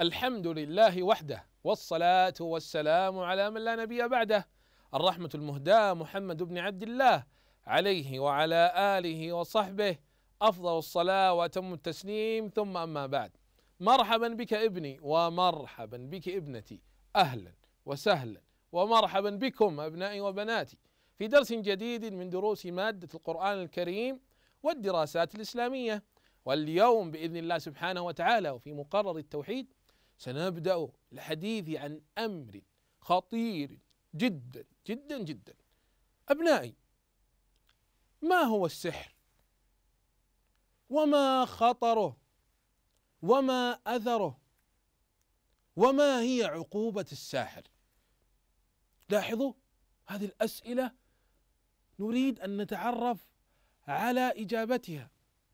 الحمد لله وحده والصلاة والسلام على من لا نبي بعده الرحمة المهداة محمد بن عبد الله عليه وعلى آله وصحبه أفضل الصلاة وأتم التسليم ثم أما بعد مرحبا بك ابني ومرحبا بك ابنتي أهلا وسهلا ومرحبا بكم أبنائي وبناتي في درس جديد من دروس مادة القرآن الكريم والدراسات الإسلامية واليوم بإذن الله سبحانه وتعالى وفي مقرر التوحيد سنبدأ الحديث عن أمر خطير جدا جدا جدا أبنائي ما هو السحر وما خطره وما أثره وما هي عقوبة الساحر لاحظوا هذه الأسئلة نريد أن نتعرف على إجابتها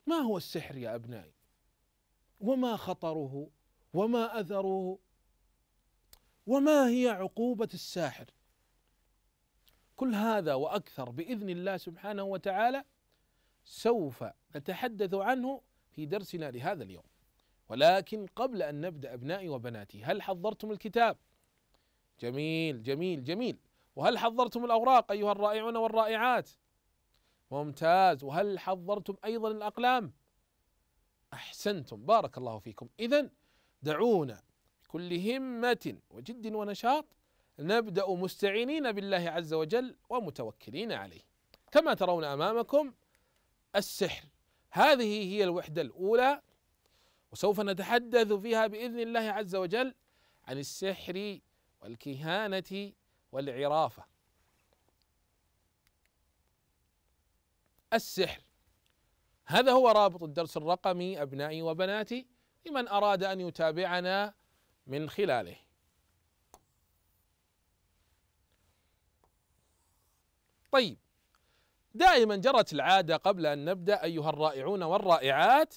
ما هو السحر يا أبنائي وما خطره وما أثره وما هي عقوبة الساحر كل هذا وأكثر بإذن الله سبحانه وتعالى سوف نتحدث عنه في درسنا لهذا اليوم ولكن قبل أن نبدأ أبنائي وبناتي هل حضرتم الكتاب؟ جميل جميل جميل وهل حضرتم الأوراق أيها الرائعون والرائعات؟ ممتاز وهل حضرتم أيضا الأقلام؟ أحسنتم بارك الله فيكم إذا دعونا بكل همة وجد ونشاط نبدأ مستعينين بالله عز وجل ومتوكلين عليه كما ترون أمامكم السحر هذه هي الوحدة الأولى وسوف نتحدث فيها بإذن الله عز وجل عن السحر والكهانة والعرافة السحر هذا هو رابط الدرس الرقمي أبنائي وبناتي لمن أراد أن يتابعنا من خلاله طيب دائما جرت العادة قبل أن نبدأ أيها الرائعون والرائعات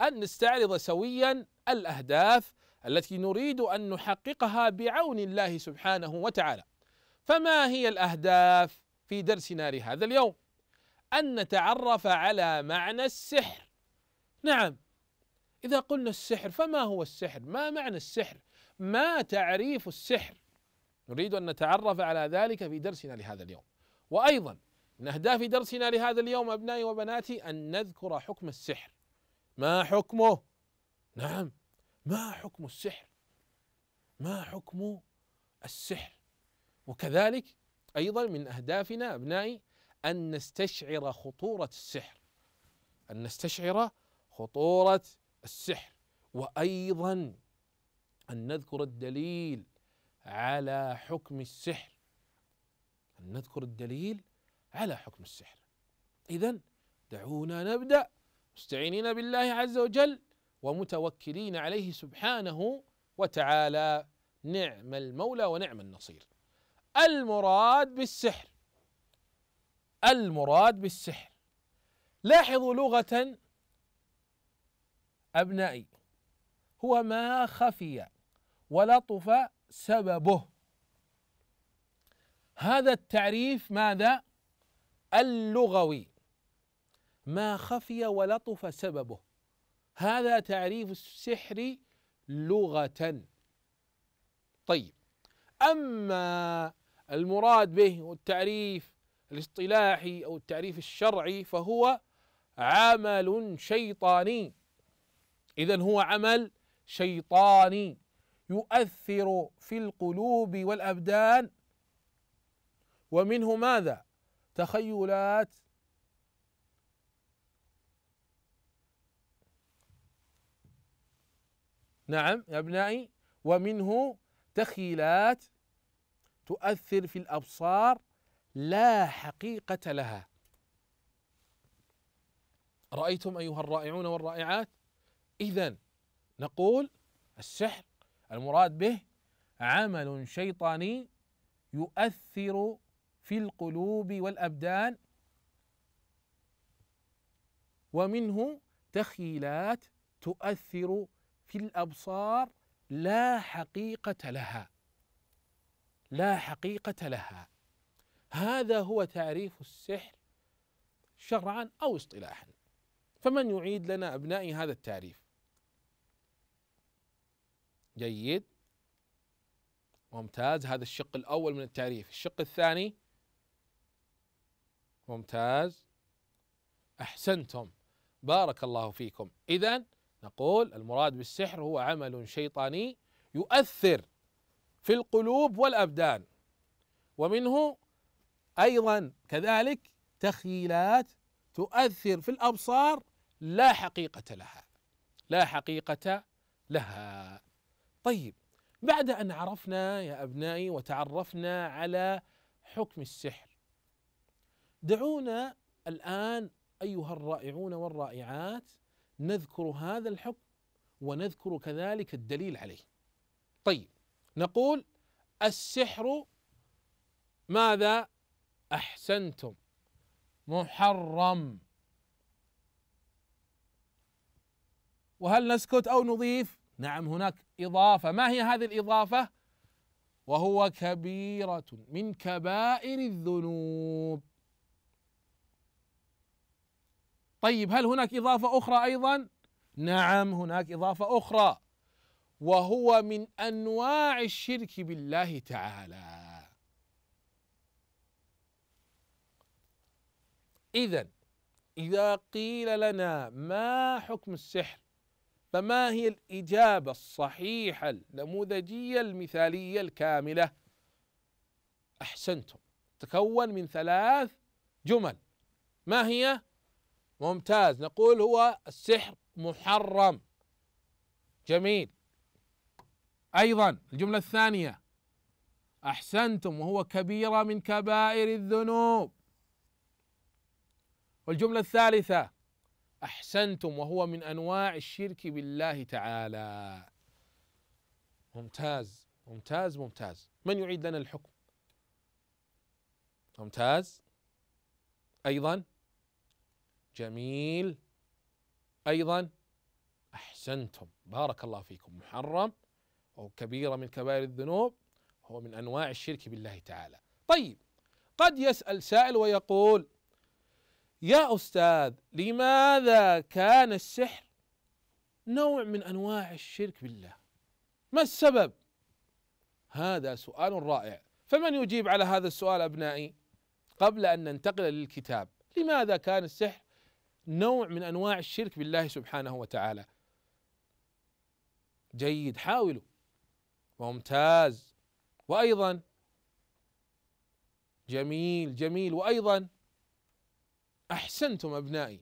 أن نستعرض سويا الأهداف التي نريد أن نحققها بعون الله سبحانه وتعالى فما هي الأهداف في درسنا لهذا اليوم أن نتعرف على معنى السحر نعم إذا قلنا السحر فما هو السحر؟ ما معنى السحر؟ ما تعريف السحر؟ نريد أن نتعرف على ذلك في درسنا لهذا اليوم وأيضا من أهداف درسنا لهذا اليوم أبنائي وبناتي أن نذكر حكم السحر ما حكمه؟ نعم ما حكم السحر؟ ما حكم السحر؟ وكذلك أيضا من أهدافنا أبنائي أن نستشعر خطورة السحر أن نستشعر خطورة السحر وايضا ان نذكر الدليل على حكم السحر أن نذكر الدليل على حكم السحر إذا دعونا نبدأ مستعينين بالله عز وجل ومتوكلين عليه سبحانه وتعالى نعم المولى ونعم النصير المراد بالسحر المراد بالسحر لاحظوا لغة أبنائي هو ما خفي ولطف سببه هذا التعريف ماذا اللغوي ما خفي ولطف سببه هذا تعريف السحر لغة طيب أما المراد به والتعريف الاصطلاحي أو التعريف الشرعي فهو عمل شيطاني اذا هو عمل شيطاني يؤثر في القلوب والابدان ومنه ماذا تخيلات نعم يا ابنائي ومنه تخيلات تؤثر في الابصار لا حقيقه لها رايتم ايها الرائعون والرائعات إذا نقول السحر المراد به عمل شيطاني يؤثر في القلوب والأبدان ومنه تخيلات تؤثر في الأبصار لا حقيقة لها لا حقيقة لها هذا هو تعريف السحر شرعا أو اصطلاحا فمن يعيد لنا أبنائي هذا التعريف جيد ممتاز هذا الشق الأول من التعريف الشق الثاني ممتاز أحسنتم بارك الله فيكم إذا نقول المراد بالسحر هو عمل شيطاني يؤثر في القلوب والأبدان ومنه أيضا كذلك تخيلات تؤثر في الأبصار لا حقيقة لها لا حقيقة لها طيب بعد أن عرفنا يا أبنائي وتعرفنا على حكم السحر دعونا الآن أيها الرائعون والرائعات نذكر هذا الحكم ونذكر كذلك الدليل عليه طيب نقول السحر ماذا احسنتم محرم وهل نسكت او نضيف نعم هناك إضافة ما هي هذه الإضافة وهو كبيرة من كبائر الذنوب طيب هل هناك إضافة أخرى أيضا نعم هناك إضافة أخرى وهو من أنواع الشرك بالله تعالى إذا إذا قيل لنا ما حكم السحر فما هي الإجابة الصحيحة النموذجية المثالية الكاملة أحسنتم تكون من ثلاث جمل ما هي ممتاز نقول هو السحر محرم جميل أيضا الجملة الثانية أحسنتم وهو كبيرة من كبائر الذنوب والجملة الثالثة احسنتم وهو من انواع الشرك بالله تعالى ممتاز ممتاز ممتاز من يعيد لنا الحكم ممتاز ايضا جميل ايضا احسنتم بارك الله فيكم محرم او كبيره من كبائر الذنوب هو من انواع الشرك بالله تعالى طيب قد يسال سائل ويقول يا أستاذ لماذا كان السحر نوع من أنواع الشرك بالله ما السبب هذا سؤال رائع فمن يجيب على هذا السؤال أبنائي قبل أن ننتقل للكتاب لماذا كان السحر نوع من أنواع الشرك بالله سبحانه وتعالى جيد حاولوا ممتاز وأيضا جميل جميل وأيضا احسنتم ابنائي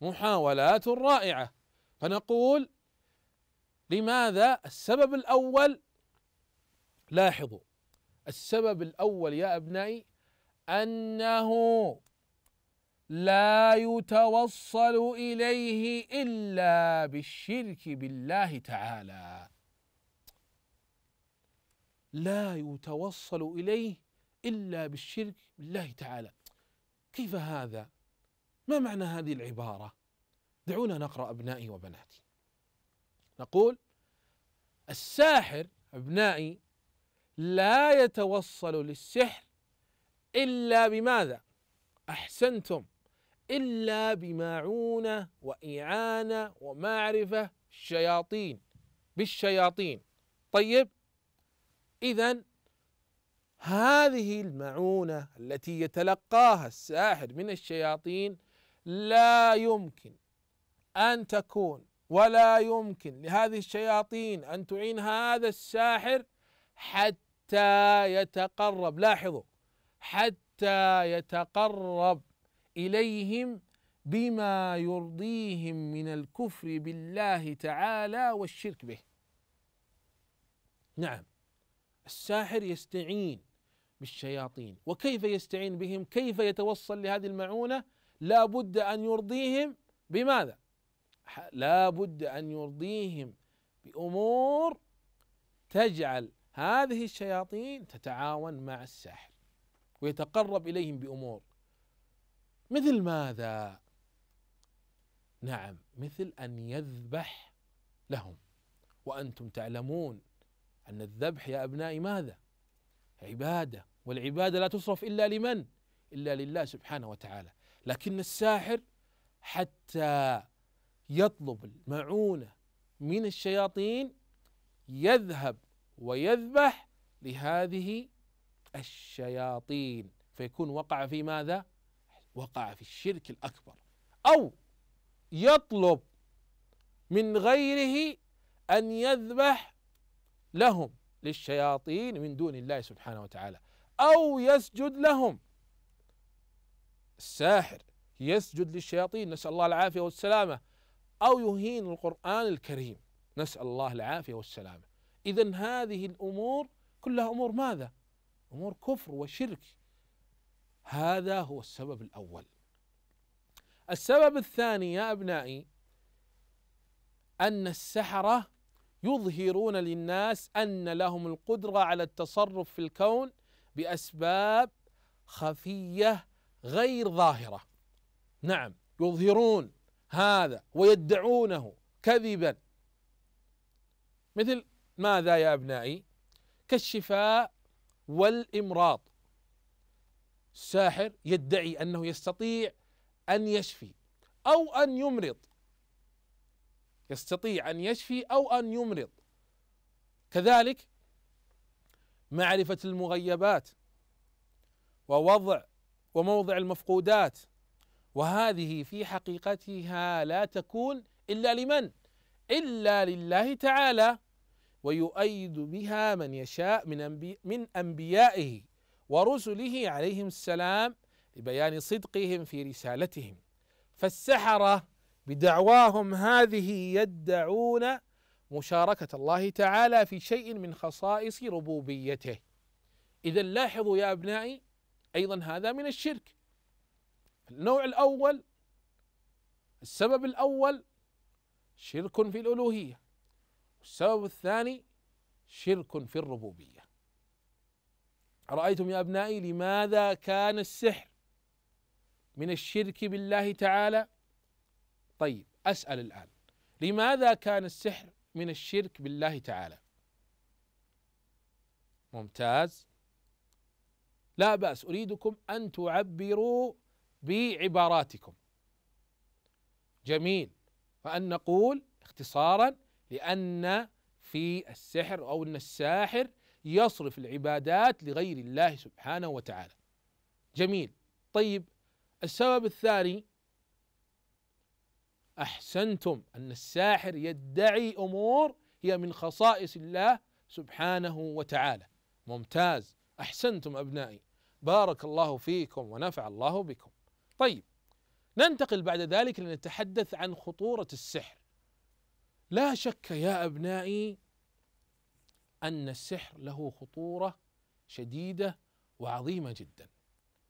محاولات رائعه فنقول لماذا السبب الاول لاحظوا السبب الاول يا ابنائي انه لا يتوصل اليه الا بالشرك بالله تعالى لا يتوصل اليه الا بالشرك بالله تعالى كيف هذا ما معنى هذه العبارة؟ دعونا نقرأ أبنائي وبناتي نقول الساحر أبنائي لا يتوصل للسحر إلا بماذا؟ أحسنتم إلا بمعونة وإعانة ومعرفة الشياطين بالشياطين طيب إذا هذه المعونة التي يتلقاها الساحر من الشياطين لا يمكن أن تكون ولا يمكن لهذه الشياطين أن تعين هذا الساحر حتى يتقرب لاحظوا حتى يتقرب إليهم بما يرضيهم من الكفر بالله تعالى والشرك به نعم الساحر يستعين بالشياطين وكيف يستعين بهم كيف يتوصل لهذه المعونه لا بد أن يرضيهم بماذا لا بد أن يرضيهم بأمور تجعل هذه الشياطين تتعاون مع السحر ويتقرب إليهم بأمور مثل ماذا نعم مثل أن يذبح لهم وأنتم تعلمون أن الذبح يا أبنائي ماذا عبادة والعبادة لا تصرف إلا لمن إلا لله سبحانه وتعالى لكن الساحر حتى يطلب المعونة من الشياطين يذهب ويذبح لهذه الشياطين فيكون وقع في ماذا؟ وقع في الشرك الأكبر أو يطلب من غيره أن يذبح لهم للشياطين من دون الله سبحانه وتعالى أو يسجد لهم الساحر يسجد للشياطين نسأل الله العافية والسلامة أو يهين القرآن الكريم نسأل الله العافية والسلامة إذا هذه الأمور كلها أمور ماذا؟ أمور كفر وشرك هذا هو السبب الأول السبب الثاني يا أبنائي أن السحرة يظهرون للناس أن لهم القدرة على التصرف في الكون بأسباب خفية غير ظاهرة نعم يظهرون هذا ويدعونه كذبا مثل ماذا يا أبنائي كالشفاء والإمراض الساحر يدعي أنه يستطيع أن يشفي أو أن يمرض يستطيع أن يشفي أو أن يمرض كذلك معرفة المغيبات ووضع وموضع المفقودات وهذه في حقيقتها لا تكون الا لمن؟ الا لله تعالى ويؤيد بها من يشاء من أنبي من انبيائه ورسله عليهم السلام لبيان صدقهم في رسالتهم فالسحره بدعواهم هذه يدعون مشاركه الله تعالى في شيء من خصائص ربوبيته اذا لاحظوا يا ابنائي ايضا هذا من الشرك النوع الاول السبب الاول شرك في الالوهيه والسبب الثاني شرك في الربوبيه ارايتم يا ابنائي لماذا كان السحر من الشرك بالله تعالى طيب اسال الان لماذا كان السحر من الشرك بالله تعالى ممتاز لا بأس أريدكم أن تعبروا بعباراتكم جميل فأن نقول اختصارا لأن في السحر أو أن الساحر يصرف العبادات لغير الله سبحانه وتعالى جميل طيب السبب الثاني احسنتم ان الساحر يدعي امور هي من خصائص الله سبحانه وتعالى ممتاز احسنتم ابنائي بارك الله فيكم ونفع الله بكم طيب ننتقل بعد ذلك لنتحدث عن خطورة السحر لا شك يا أبنائي أن السحر له خطورة شديدة وعظيمة جدا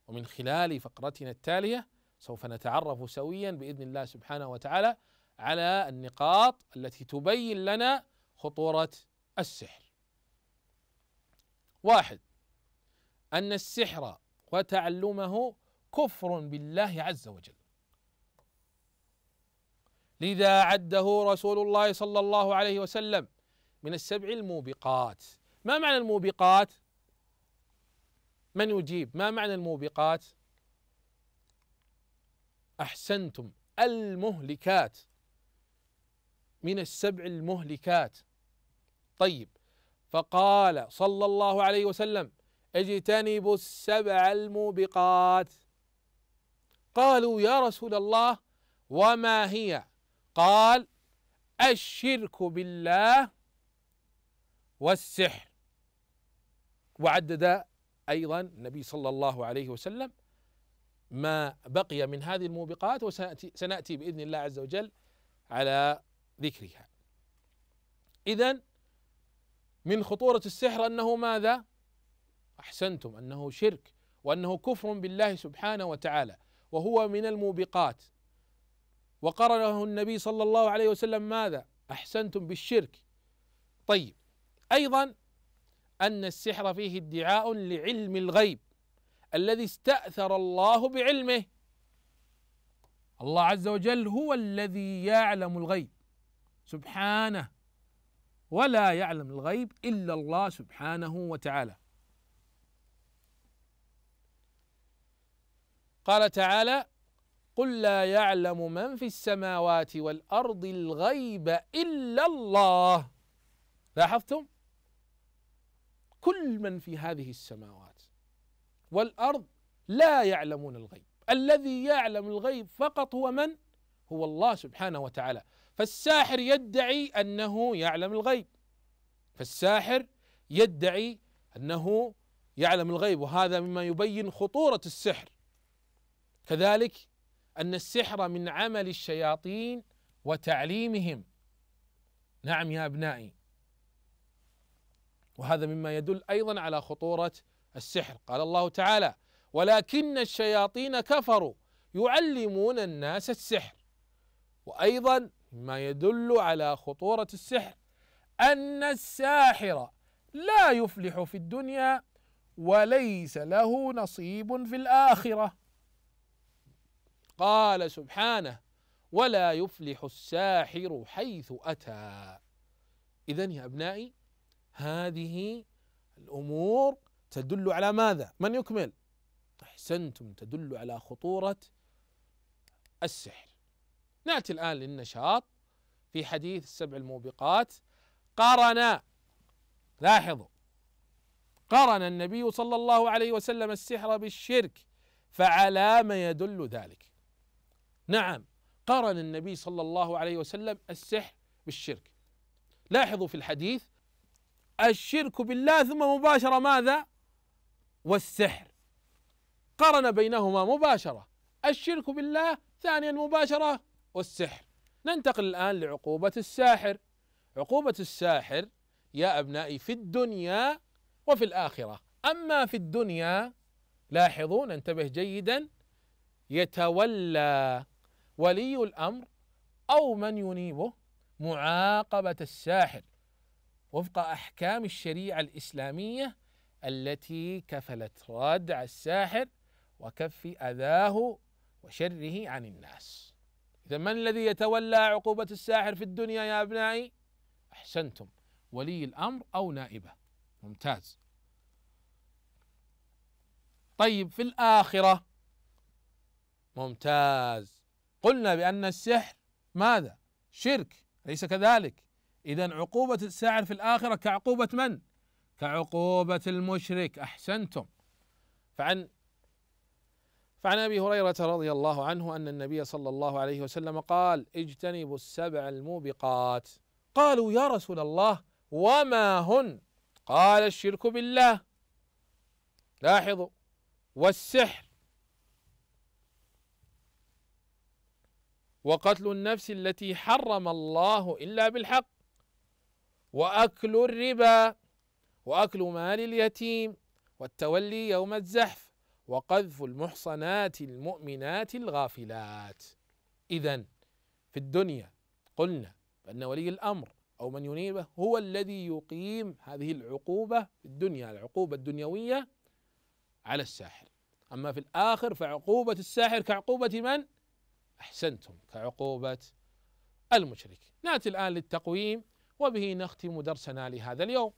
ومن خلال فقرتنا التالية سوف نتعرف سويا بإذن الله سبحانه وتعالى على النقاط التي تبين لنا خطورة السحر واحد أن السحر وتعلمه كفر بالله عز وجل لذا عده رسول الله صلى الله عليه وسلم من السبع الموبقات ما معنى الموبقات من يجيب ما معنى الموبقات احسنتم المهلكات من السبع المهلكات طيب فقال صلى الله عليه وسلم اجتنبوا السبع الموبقات قالوا يا رسول الله وما هي قال الشرك بالله والسحر وعدد ايضا النبي صلى الله عليه وسلم ما بقي من هذه الموبقات وسناتي سناتي باذن الله عز وجل على ذكرها اذا من خطوره السحر انه ماذا احسنتم انه شرك وانه كفر بالله سبحانه وتعالى وهو من الموبقات وقرنه النبي صلى الله عليه وسلم ماذا؟ احسنتم بالشرك طيب ايضا ان السحر فيه ادعاء لعلم الغيب الذي استاثر الله بعلمه الله عز وجل هو الذي يعلم الغيب سبحانه ولا يعلم الغيب الا الله سبحانه وتعالى قال تعالى قل لا يعلم من في السماوات والارض الغيب الا الله لاحظتم كل من في هذه السماوات والارض لا يعلمون الغيب الذي يعلم الغيب فقط هو من هو الله سبحانه وتعالى فالساحر يدعي انه يعلم الغيب فالساحر يدعي انه يعلم الغيب وهذا مما يبين خطوره السحر كذلك أن السحر من عمل الشياطين وتعليمهم نعم يا أبنائي وهذا مما يدل أيضا على خطورة السحر قال الله تعالى ولكن الشياطين كفروا يعلمون الناس السحر وأيضا مما يدل على خطورة السحر أن الساحر لا يفلح في الدنيا وليس له نصيب في الآخرة قال سبحانه ولا يفلح الساحر حيث أتى إذا يا أبنائي هذه الأمور تدل على ماذا من يكمل أحسنتم تدل على خطورة السحر نأتي الآن للنشاط في حديث السبع الموبقات قارن لاحظوا قارن النبي صلى الله عليه وسلم السحر بالشرك فعلى ما يدل ذلك نعم قارن النبي صلى الله عليه وسلم السحر بالشرك لاحظوا في الحديث الشرك بالله ثم مباشرة ماذا والسحر قرن بينهما مباشرة الشرك بالله ثانيا مباشرة والسحر ننتقل الآن لعقوبة الساحر عقوبة الساحر يا أبنائي في الدنيا وفي الآخرة أما في الدنيا لاحظوا ننتبه جيدا يتولى ولي الامر او من ينيبه معاقبه الساحر وفق احكام الشريعه الاسلاميه التي كفلت ردع الساحر وكف اذاه وشره عن الناس. اذا من الذي يتولى عقوبه الساحر في الدنيا يا ابنائي؟ احسنتم ولي الامر او نائبه. ممتاز. طيب في الاخره ممتاز قلنا بأن السحر ماذا؟ شرك ليس كذلك إذا عقوبة الساحر في الآخرة كعقوبة من؟ كعقوبة المشرك أحسنتم فعن فعن ابي هريره رضي الله عنه ان النبي صلى الله عليه وسلم قال: اجتنبوا السبع الموبقات. قالوا يا رسول الله وما هن؟ قال الشرك بالله. لاحظوا والسحر وقتل النفس التي حرم الله إلا بالحق وأكل الربا وأكل مال اليتيم والتولي يوم الزحف وقذف المحصنات المؤمنات الغافلات إذا في الدنيا قلنا أن ولي الأمر أو من ينيبه هو الذي يقيم هذه العقوبة في الدنيا العقوبة الدنيوية على الساحر أما في الآخر فعقوبة الساحر كعقوبة من؟ أحسنتم كعقوبة المشرك نأتي الآن للتقويم وبه نختم درسنا لهذا اليوم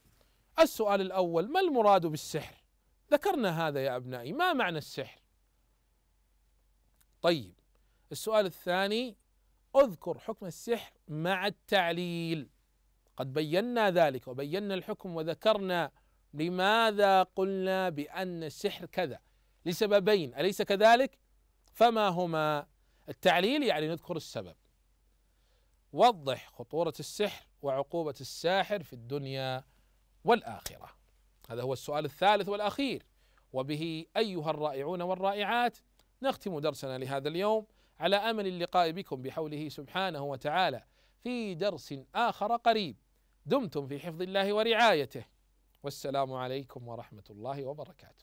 السؤال الأول ما المراد بالسحر ذكرنا هذا يا أبنائي ما معنى السحر طيب السؤال الثاني اذكر حكم السحر مع التعليل قد بينا ذلك وبينا الحكم وذكرنا لماذا قلنا بأن السحر كذا لسببين أليس كذلك فما هما التعليل يعني نذكر السبب وضح خطورة السحر وعقوبة الساحر في الدنيا والآخرة هذا هو السؤال الثالث والأخير وبه أيها الرائعون والرائعات نختم درسنا لهذا اليوم على امل اللقاء بكم بحوله سبحانه وتعالى في درس اخر قريب دمتم في حفظ الله ورعايته والسلام عليكم ورحمه الله وبركاته